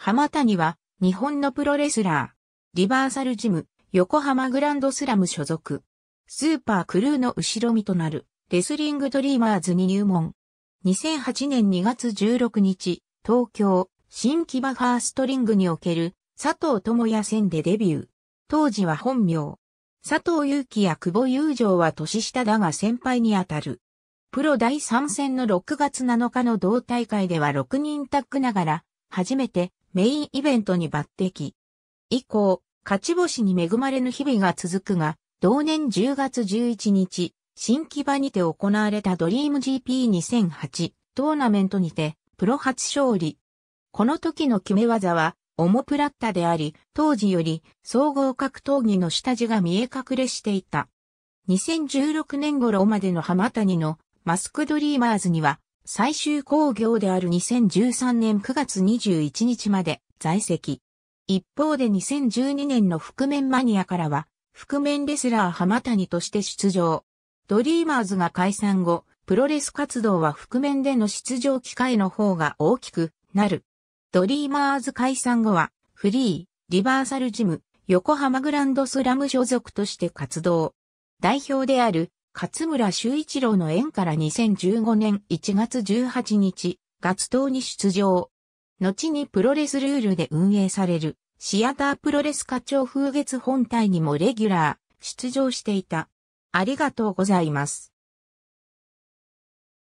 浜谷は、日本のプロレスラー、リバーサルジム、横浜グランドスラム所属。スーパークルーの後ろ身となる、レスリングドリーマーズに入門。2008年2月16日、東京、新木場ファーストリングにおける、佐藤智也戦でデビュー。当時は本名。佐藤祐希や久保雄城は年下だが先輩にあたる。プロ第3戦の6月7日の同大会では6人タッグながら、初めてメインイベントに抜擢。以降、勝ち星に恵まれぬ日々が続くが、同年10月11日、新木場にて行われたドリーム GP2008 トーナメントにて、プロ初勝利。この時の決め技は、オモプラッタであり、当時より総合格闘技の下地が見え隠れしていた。2016年頃までの浜谷のマスクドリーマーズには最終工業である2013年9月21日まで在籍。一方で2012年の覆面マニアからは、覆面レスラー浜谷として出場。ドリーマーズが解散後、プロレス活動は覆面での出場機会の方が大きくなる。ドリーマーズ解散後は、フリー、リバーサルジム、横浜グランドスラム所属として活動。代表である勝村修一郎の縁から2015年1月18日、月頭に出場。後にプロレスルールで運営される、シアタープロレス課長風月本体にもレギュラー、出場していた。ありがとうございます。